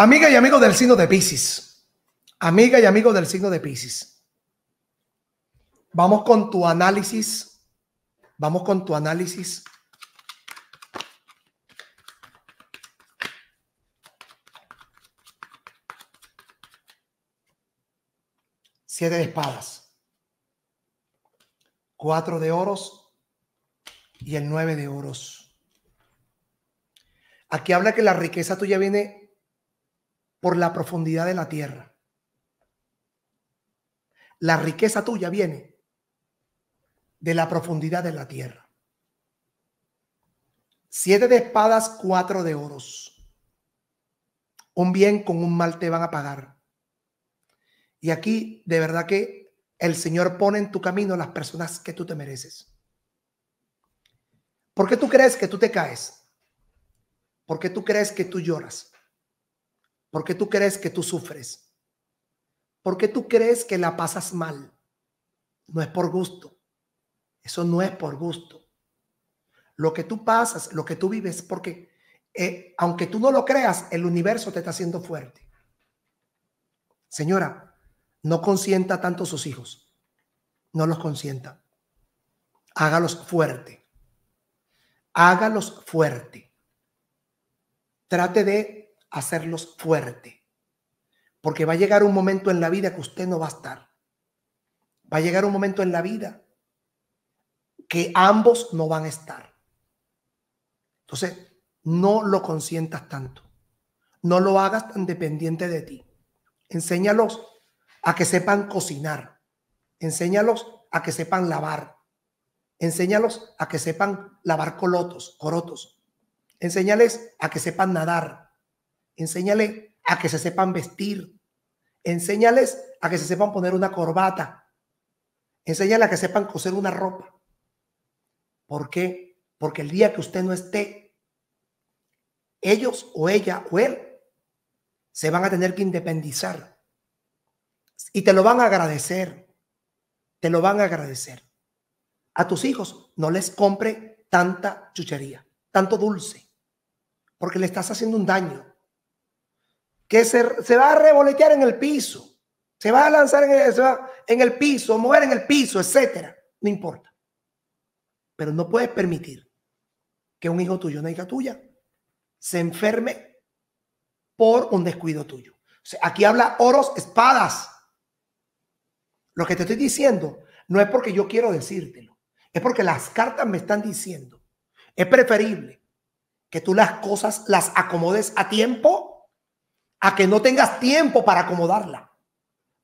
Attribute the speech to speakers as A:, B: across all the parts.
A: Amiga y amigo del signo de Pisces. Amiga y amigo del signo de Pisces. Vamos con tu análisis. Vamos con tu análisis. Siete de espadas. Cuatro de oros. Y el nueve de oros. Aquí habla que la riqueza tuya viene por la profundidad de la tierra. La riqueza tuya viene de la profundidad de la tierra. Siete de espadas, cuatro de oros. Un bien con un mal te van a pagar. Y aquí, de verdad que el Señor pone en tu camino las personas que tú te mereces. ¿Por qué tú crees que tú te caes? ¿Por qué tú crees que tú lloras? ¿Por qué tú crees que tú sufres? ¿Por qué tú crees que la pasas mal? No es por gusto. Eso no es por gusto. Lo que tú pasas, lo que tú vives, porque eh, aunque tú no lo creas, el universo te está haciendo fuerte. Señora, no consienta tanto a sus hijos. No los consienta. Hágalos fuerte. Hágalos fuerte. Trate de hacerlos fuerte. Porque va a llegar un momento en la vida que usted no va a estar. Va a llegar un momento en la vida que ambos no van a estar. Entonces, no lo consientas tanto. No lo hagas tan dependiente de ti. Enséñalos a que sepan cocinar. Enséñalos a que sepan lavar. Enséñalos a que sepan lavar colotos, corotos. Enséñales a que sepan nadar enséñale a que se sepan vestir, enséñales a que se sepan poner una corbata, Enséñale a que sepan coser una ropa. ¿Por qué? Porque el día que usted no esté, ellos o ella o él se van a tener que independizar y te lo van a agradecer, te lo van a agradecer. A tus hijos no les compre tanta chuchería, tanto dulce, porque le estás haciendo un daño que se, va a revolotear en el piso, se va a lanzar en el, en el piso, mover en el piso, etcétera. No importa. Pero no puedes permitir que un hijo tuyo, una hija tuya, se enferme por un descuido tuyo. aquí habla oros, espadas. Lo que te estoy diciendo no es porque yo quiero decírtelo, es porque las cartas me están diciendo. Es preferible que tú las cosas las acomodes a tiempo a que no tengas tiempo para acomodarla.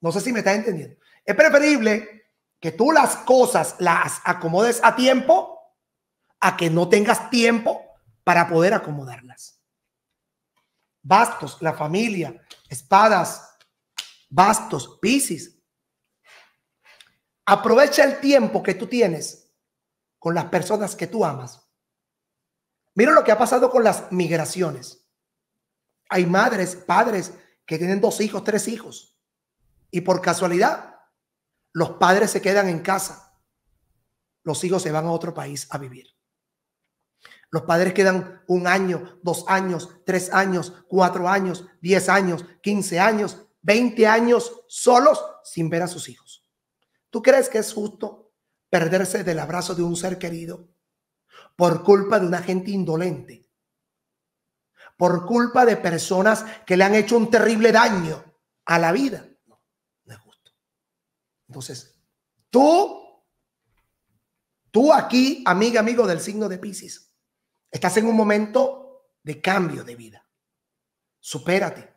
A: No sé si me estás entendiendo. Es preferible que tú las cosas las acomodes a tiempo a que no tengas tiempo para poder acomodarlas. Bastos, la familia, espadas, bastos, piscis. Aprovecha el tiempo que tú tienes con las personas que tú amas. Mira lo que ha pasado con las migraciones. Hay madres, padres que tienen dos hijos, tres hijos. Y por casualidad, los padres se quedan en casa. Los hijos se van a otro país a vivir. Los padres quedan un año, dos años, tres años, cuatro años, diez años, quince años, veinte años solos sin ver a sus hijos. ¿Tú crees que es justo perderse del abrazo de un ser querido por culpa de una gente indolente por culpa de personas que le han hecho un terrible daño a la vida. No, no es justo. Entonces, tú, tú aquí, amiga, amigo del signo de Pisces, estás en un momento de cambio de vida. Supérate.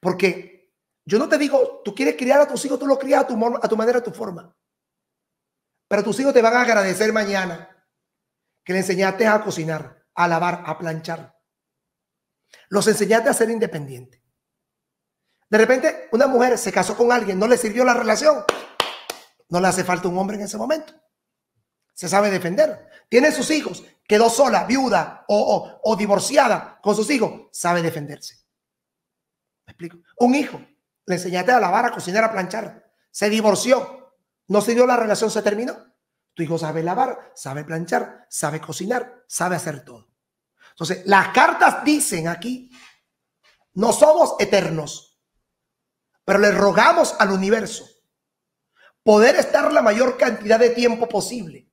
A: Porque yo no te digo, tú quieres criar a tus hijos, tú los crías a tu, a tu manera, a tu forma. Pero tus hijos te van a agradecer mañana que le enseñaste a cocinar, a lavar, a planchar. Los enseñaste a ser independiente. De repente, una mujer se casó con alguien, no le sirvió la relación. No le hace falta un hombre en ese momento. Se sabe defender. Tiene sus hijos, quedó sola, viuda o, divorciada con sus hijos, sabe defenderse. ¿Me explico? Un hijo, le enseñaste a lavar, a cocinar, a planchar. Se divorció, no sirvió la relación, se terminó. Tu hijo sabe lavar, sabe planchar, sabe cocinar, sabe hacer todo. Entonces, las cartas dicen aquí, no somos eternos, pero le rogamos al universo poder estar la mayor cantidad de tiempo posible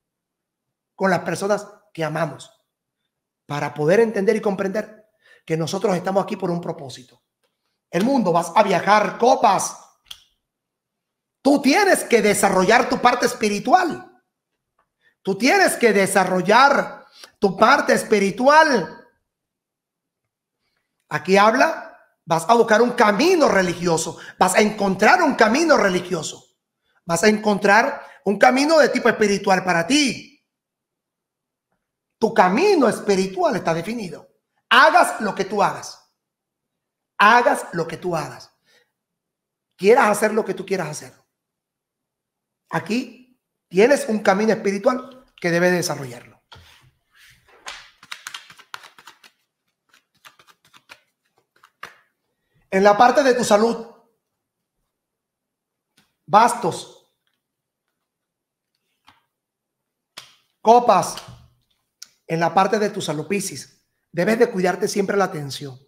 A: con las personas que amamos, para poder entender y comprender que nosotros estamos aquí por un propósito. El mundo vas a viajar copas. Tú tienes que desarrollar tu parte espiritual. Tú tienes que desarrollar tu parte espiritual. Aquí habla, vas a buscar un camino religioso, vas a encontrar un camino religioso, vas a encontrar un camino de tipo espiritual para ti. Tu camino espiritual está definido. Hagas lo que tú hagas. Hagas lo que tú hagas. Quieras hacer lo que tú quieras hacer. Aquí tienes un camino espiritual que debes desarrollarlo. En la parte de tu salud, bastos, copas, en la parte de tu salud, debes de cuidarte siempre la atención.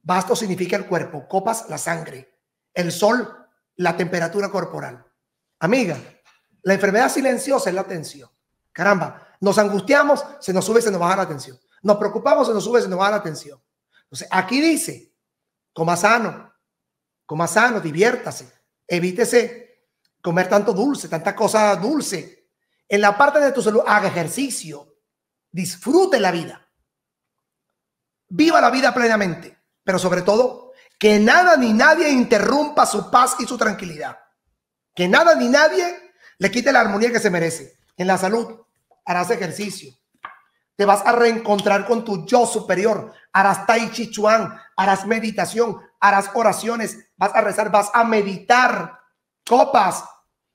A: Bastos significa el cuerpo, copas la sangre, el sol la temperatura corporal. Amiga, la enfermedad silenciosa es la atención. Caramba, nos angustiamos, se nos sube, se nos baja la atención. Nos preocupamos, se nos sube, se nos baja la atención. Entonces, aquí dice, coma sano, coma sano, diviértase, evítese comer tanto dulce, tanta cosa dulce En la parte de tu salud, haga ejercicio, disfrute la vida, viva la vida plenamente, pero sobre todo, que nada ni nadie interrumpa su paz y su tranquilidad. Que nada ni nadie le quite la armonía que se merece. En la salud, harás ejercicio, te vas a reencontrar con tu yo superior. Harás tai chi chuan, harás meditación, harás oraciones, vas a rezar, vas a meditar, copas,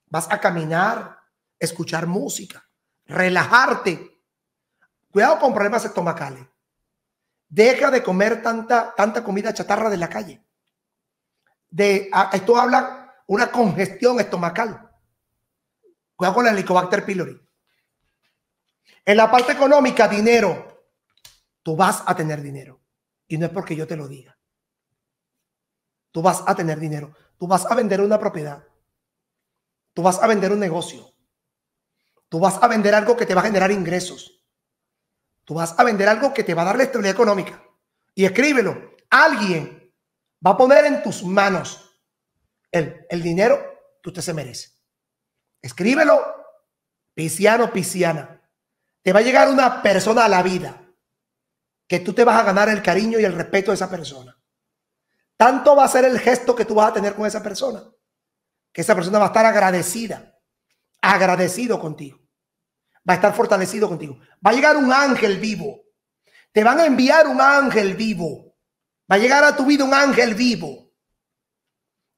A: vas a caminar, escuchar música, relajarte. Cuidado con problemas estomacales. Deja de comer tanta, tanta comida chatarra de la calle. De, esto habla una congestión estomacal. Cuidado con el Helicobacter pylori. En la parte económica, dinero. Tú vas a tener dinero. Y no es porque yo te lo diga. Tú vas a tener dinero. Tú vas a vender una propiedad. Tú vas a vender un negocio. Tú vas a vender algo que te va a generar ingresos. Tú vas a vender algo que te va a dar la estabilidad económica. Y escríbelo. Alguien va a poner en tus manos el, el dinero que usted se merece. Escríbelo, pisiano, pisiana. Te va a llegar una persona a la vida que tú te vas a ganar el cariño y el respeto de esa persona. Tanto va a ser el gesto que tú vas a tener con esa persona, que esa persona va a estar agradecida, agradecido contigo. Va a estar fortalecido contigo. Va a llegar un ángel vivo. Te van a enviar un ángel vivo. Va a llegar a tu vida un ángel vivo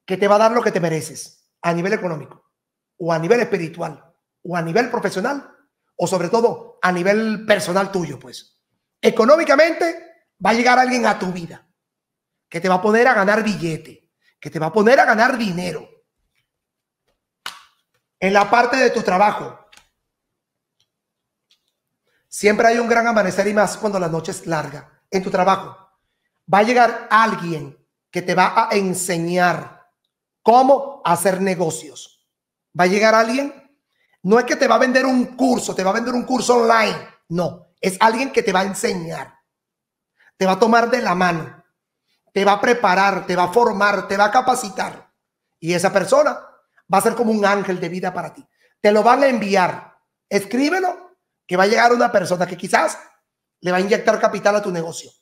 A: que te va a dar lo que te mereces a nivel económico o a nivel espiritual o a nivel profesional o sobre todo a nivel personal tuyo, pues. Económicamente va a llegar alguien a tu vida que te va a poner a ganar billete, que te va a poner a ganar dinero. En la parte de tu trabajo, siempre hay un gran amanecer y más cuando la noche es larga. En tu trabajo va a llegar alguien que te va a enseñar cómo hacer negocios. Va a llegar alguien no es que te va a vender un curso, te va a vender un curso online. No, es alguien que te va a enseñar. Te va a tomar de la mano. Te va a preparar, te va a formar, te va a capacitar. Y esa persona va a ser como un ángel de vida para ti. Te lo van a enviar. Escríbelo, que va a llegar una persona que quizás le va a inyectar capital a tu negocio,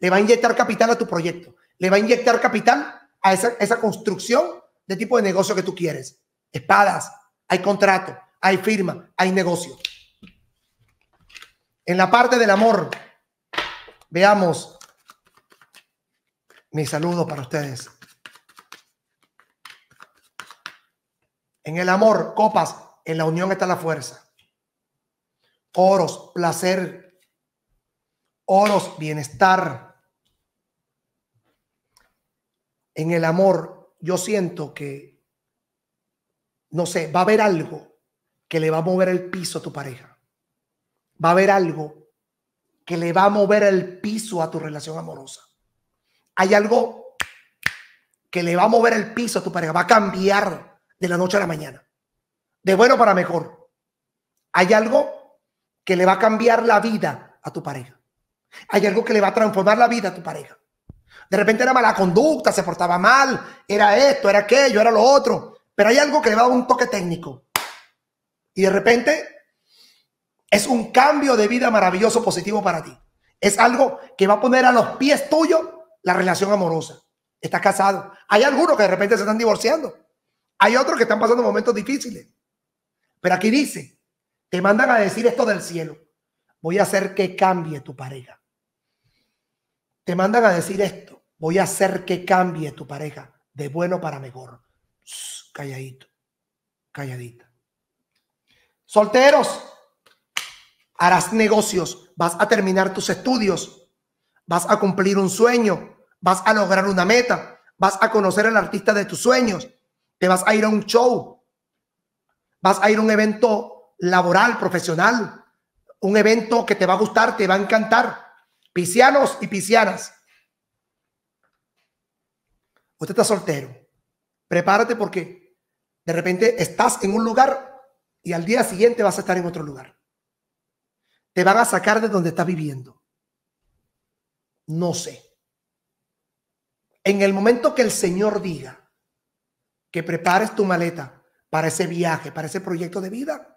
A: le va a inyectar capital a tu proyecto, le va a inyectar capital a esa, esa construcción de tipo de negocio que tú quieres. Espadas, hay contrato, hay firma, hay negocio. En la parte del amor, veamos mi saludo para ustedes. En el amor, copas, en la unión está la fuerza. Oros, placer. Oros, bienestar. En el amor, yo siento que, no sé, va a haber algo que le va a mover el piso a tu pareja. Va a haber algo que le va a mover el piso a tu relación amorosa. Hay algo que le va a mover el piso a tu pareja. Va a cambiar de la noche a la mañana. De bueno para mejor. Hay algo que le va a cambiar la vida a tu pareja. Hay algo que le va a transformar la vida a tu pareja. De repente era mala conducta, se portaba mal, era esto, era aquello, era lo otro. Pero hay algo que le va a dar un toque técnico y de repente es un cambio de vida maravilloso, positivo para ti. Es algo que va a poner a los pies tuyos la relación amorosa. Estás casado. Hay algunos que de repente se están divorciando. Hay otros que están pasando momentos difíciles. Pero aquí dice, te mandan a decir esto del cielo. Voy a hacer que cambie tu pareja. Te mandan a decir esto. Voy a hacer que cambie tu pareja de bueno para mejor. calladito, calladita. Solteros, harás negocios, vas a terminar tus estudios, vas a cumplir un sueño, vas a lograr una meta, vas a conocer al artista de tus sueños, te vas a ir a un show, vas a ir a un evento laboral, profesional, un evento que te va a gustar, te va a encantar. pisianos y pisianas Usted está soltero. Prepárate porque de repente estás en un lugar y al día siguiente vas a estar en otro lugar. Te van a sacar de donde estás viviendo. No sé. En el momento que el Señor diga que prepares tu maleta para ese viaje, para ese proyecto de vida,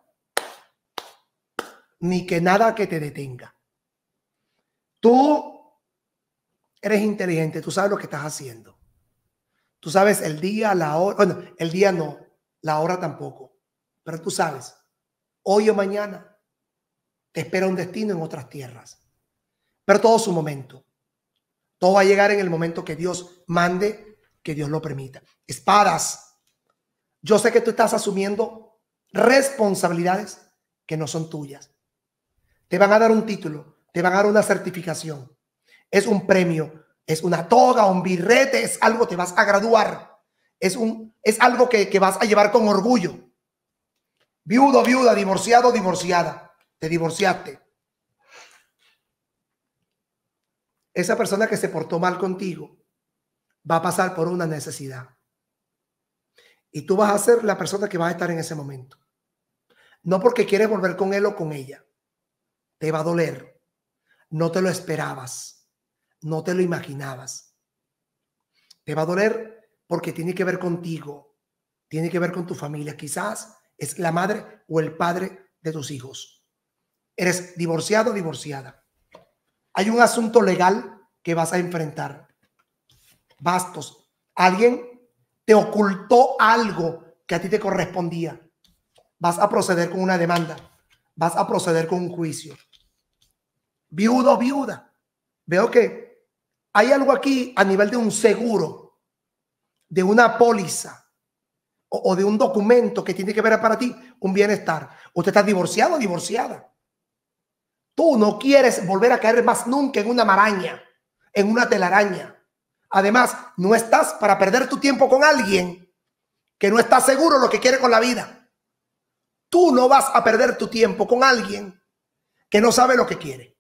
A: ni que nada que te detenga. Tú eres inteligente, tú sabes lo que estás haciendo. Tú sabes el día, la hora, bueno, el día no, la hora tampoco pero tú sabes, hoy o mañana te espera un destino en otras tierras. Pero todo su momento. Todo va a llegar en el momento que Dios mande, que Dios lo permita. Espadas. Yo sé que tú estás asumiendo responsabilidades que no son tuyas. Te van a dar un título, te van a dar una certificación. Es un premio, es una toga, un birrete, es algo, te vas a graduar. Es, un, es algo que vas a llevar con orgullo. Viudo, viuda, divorciado, divorciada. Te divorciaste. Esa persona que se portó mal contigo va a pasar por una necesidad. Y tú vas a ser la persona que va a estar en ese momento. No porque quieres volver con él o con ella. Te va a doler. No te lo esperabas. No te lo imaginabas. Te va a doler porque tiene que ver contigo. Tiene que ver con tu familia. Quizás es la madre o el padre de tus hijos. Eres divorciado o divorciada. Hay un asunto legal que vas a enfrentar. Bastos, alguien te ocultó algo que a ti te correspondía. Vas a proceder con una demanda. Vas a proceder con un juicio. Viudo, viuda. Veo que hay algo aquí a nivel de un seguro, de una póliza o, de un documento que tiene que ver para ti un bienestar. Usted está divorciado o divorciada. Tú no quieres volver a caer más nunca en una maraña, en una telaraña. Además, no estás para perder tu tiempo con alguien que no está seguro lo que quiere con la vida. Tú no vas a perder tu tiempo con alguien que no sabe lo que quiere.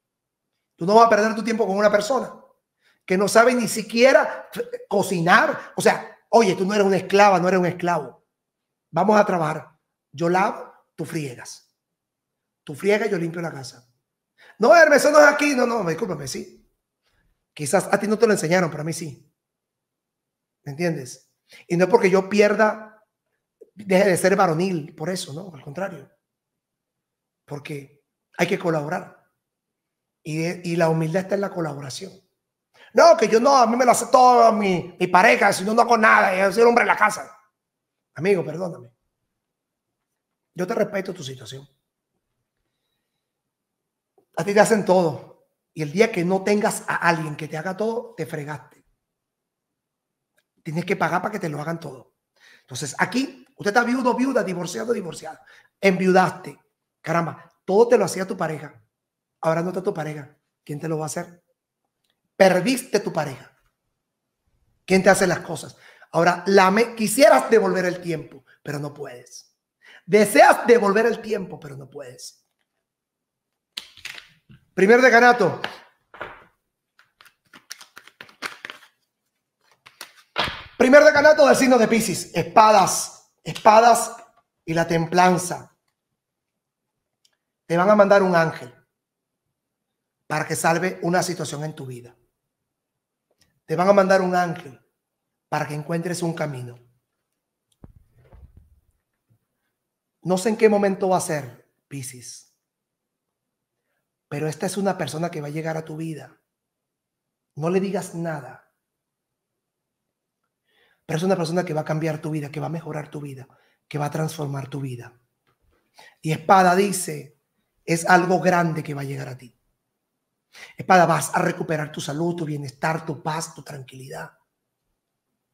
A: Tú no vas a perder tu tiempo con una persona que no sabe ni siquiera cocinar. O sea, oye, tú no eres una esclava, no eres un esclavo. Vamos a trabajar. Yo lavo, tú friegas. Tú friegas, yo limpio la casa. No, Hermes, eso no es aquí. No, no, discúlpame, sí. Quizás a ti no te lo enseñaron, pero a mí sí. ¿Me entiendes? Y no es porque yo pierda, deje de ser varonil, por eso, no, al contrario. Porque hay que colaborar. Y, la humildad está en la colaboración. No, que yo no, a mí me lo hace todo mi, mi pareja, si no, no hago nada, yo soy el hombre de la casa. Amigo, perdóname. Yo te respeto tu situación. A ti te hacen todo. Y el día que no tengas a alguien que te haga todo, te fregaste. Tienes que pagar para que te lo hagan todo. Entonces, aquí, usted está viudo, viuda, divorciado, divorciado. Enviudaste. Caramba, todo te lo hacía tu pareja. Ahora no está tu pareja. ¿Quién te lo va a hacer? Perdiste tu pareja. ¿Quién te hace las cosas? Ahora, quisieras devolver el tiempo, pero no puedes. Deseas devolver el tiempo, pero no puedes. Primer decanato. Primer decanato del signo de Pisces. Espadas, espadas y la templanza. Te van a mandar un ángel para que salve una situación en tu vida. Te van a mandar un ángel para que encuentres un camino. No sé en qué momento va a ser, Piscis, pero esta es una persona que va a llegar a tu vida. No le digas nada. Pero es una persona que va a cambiar tu vida, que va a mejorar tu vida, que va a transformar tu vida. Y espada dice, es algo grande que va a llegar a ti. Espada, vas a recuperar tu salud, tu bienestar, tu paz, tu tranquilidad.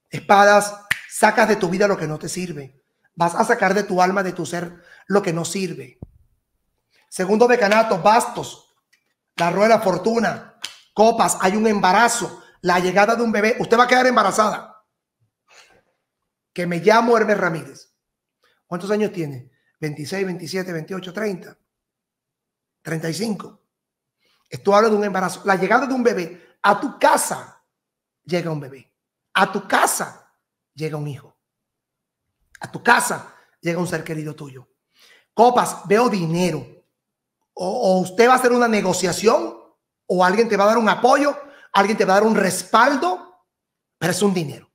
A: Espadas, sacas de tu vida lo que no te sirve. Vas a sacar de tu alma, de tu ser, lo que no sirve. Segundo decanato, bastos, la rueda fortuna, copas, hay un embarazo, la llegada de un bebé. Usted va a quedar embarazada. Que me llamo Hermes Ramírez. ¿Cuántos años tiene? 26, 27, 28, 30, 35. Esto habla de un embarazo. La llegada de un bebé a tu casa llega un bebé. A tu casa llega un hijo. A tu casa llega un ser querido tuyo. Copas, veo dinero. O, usted va a hacer una negociación, o alguien te va a dar un apoyo, alguien te va a dar un respaldo, pero es un dinero.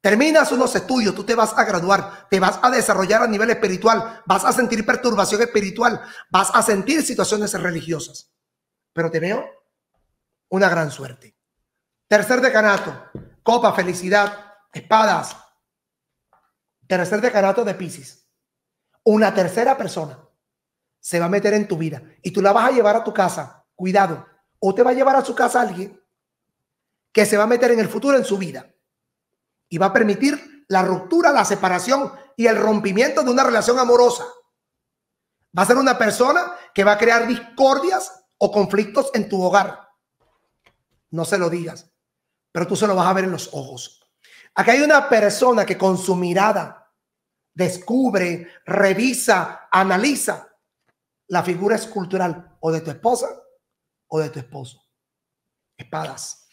A: Terminas unos estudios, tú te vas a graduar, te vas a desarrollar a nivel espiritual, vas a sentir perturbación espiritual, vas a sentir situaciones religiosas. Pero te veo una gran suerte. Tercer decanato, copa, felicidad, espadas. Tercer decanato de Pisces. Una tercera persona se va a meter en tu vida y tú la vas a llevar a tu casa. Cuidado. O te va a llevar a su casa alguien que se va a meter en el futuro en su vida y va a permitir la ruptura, la separación y el rompimiento de una relación amorosa. Va a ser una persona que va a crear discordias o conflictos en tu hogar. No se lo digas pero tú se lo vas a ver en los ojos. Acá hay una persona que con su mirada descubre, revisa, analiza la figura escultural o de tu esposa o de tu esposo. Espadas.